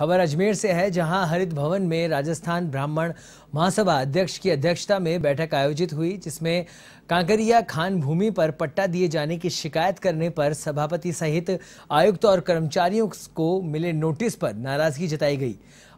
खबर अजमेर से है जहां हरित भवन में राजस्थान ब्राह्मण महासभा अध्यक्ष की अध्यक्षता में बैठक आयोजित हुई जिसमें कांकरिया खान भूमि पर पट्टा दिए जाने की शिकायत करने पर सभापति सहित आयुक्त और कर्मचारियों को मिले नोटिस पर नाराजगी जताई गई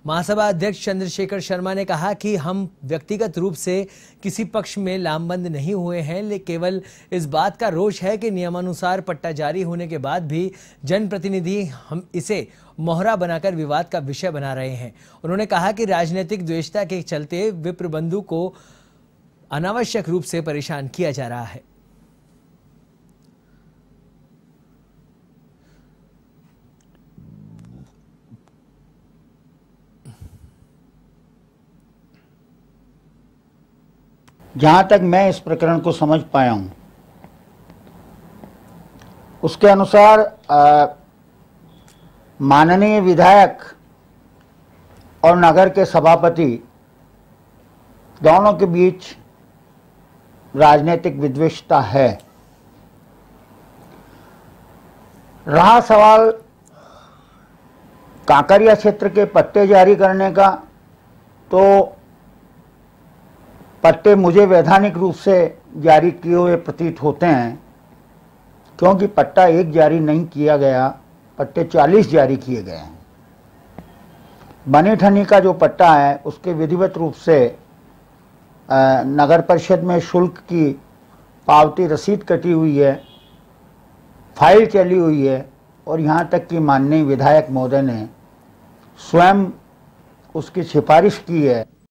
महासभा अध्यक्ष चंद्रशेखर शर्मा ने कहा कि हम व्यक्तिगत रूप से किसी पक्ष में लामबंद नहीं हुए हैं लेकिन केवल इस बात का रोष है कि नियमानुसार पट्टा जारी होने के बाद भी जनप्रतिनिधि हम इसे मोहरा बनाकर विवाद का विषय बना रहे हैं उन्होंने कहा कि राजनीतिक द्वेषता के चलते विप्रबंधु को अनावश्यक रूप से परेशान किया जा रहा है जहां तक मैं इस प्रकरण को समझ पाया हूं उसके अनुसार माननीय विधायक और नगर के सभापति दोनों के बीच राजनीतिक विद्वेषता है रहा सवाल कांकरिया क्षेत्र के पत्ते जारी करने का तो पट्टे मुझे वैधानिक रूप से जारी किए हुए प्रतीत होते हैं क्योंकि पट्टा एक जारी नहीं किया गया पट्टे चालीस जारी किए गए हैं बनी ठनी का जो पट्टा है उसके विधिवत रूप से नगर परिषद में शुल्क की पावती रसीद कटी हुई है फाइल चली हुई है और यहाँ तक कि माननीय विधायक महोदय ने स्वयं उसकी सिफारिश की है